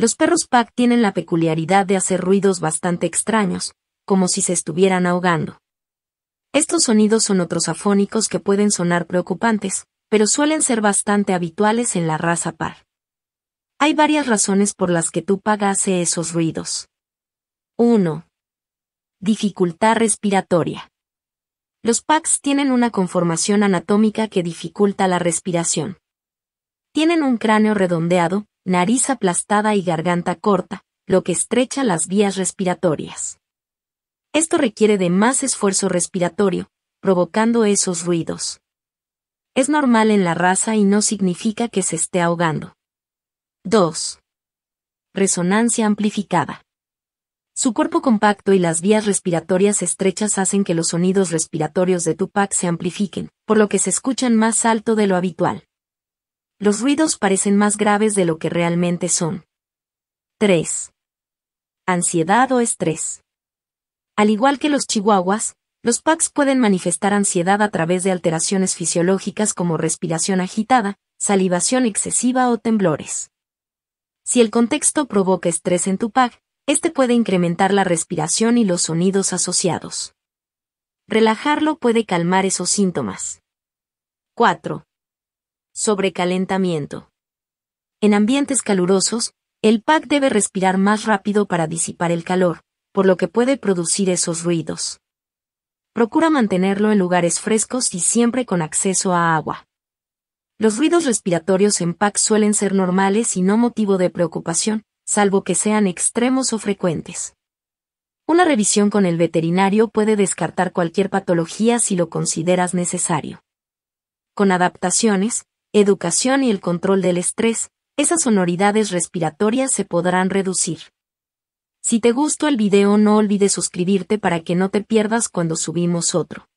Los perros Pack tienen la peculiaridad de hacer ruidos bastante extraños, como si se estuvieran ahogando. Estos sonidos son otros afónicos que pueden sonar preocupantes, pero suelen ser bastante habituales en la raza par. Hay varias razones por las que Tupac hace esos ruidos. 1. Dificultad respiratoria. Los packs tienen una conformación anatómica que dificulta la respiración. Tienen un cráneo redondeado, nariz aplastada y garganta corta, lo que estrecha las vías respiratorias. Esto requiere de más esfuerzo respiratorio, provocando esos ruidos. Es normal en la raza y no significa que se esté ahogando. 2. Resonancia amplificada. Su cuerpo compacto y las vías respiratorias estrechas hacen que los sonidos respiratorios de Tupac se amplifiquen, por lo que se escuchan más alto de lo habitual. Los ruidos parecen más graves de lo que realmente son. 3. Ansiedad o estrés. Al igual que los chihuahuas, los PACs pueden manifestar ansiedad a través de alteraciones fisiológicas como respiración agitada, salivación excesiva o temblores. Si el contexto provoca estrés en tu PAC, este puede incrementar la respiración y los sonidos asociados. Relajarlo puede calmar esos síntomas. 4. Sobrecalentamiento. En ambientes calurosos, el pac debe respirar más rápido para disipar el calor, por lo que puede producir esos ruidos. Procura mantenerlo en lugares frescos y siempre con acceso a agua. Los ruidos respiratorios en PAC suelen ser normales y no motivo de preocupación, salvo que sean extremos o frecuentes. Una revisión con el veterinario puede descartar cualquier patología si lo consideras necesario. Con adaptaciones, educación y el control del estrés, esas sonoridades respiratorias se podrán reducir. Si te gustó el video no olvides suscribirte para que no te pierdas cuando subimos otro.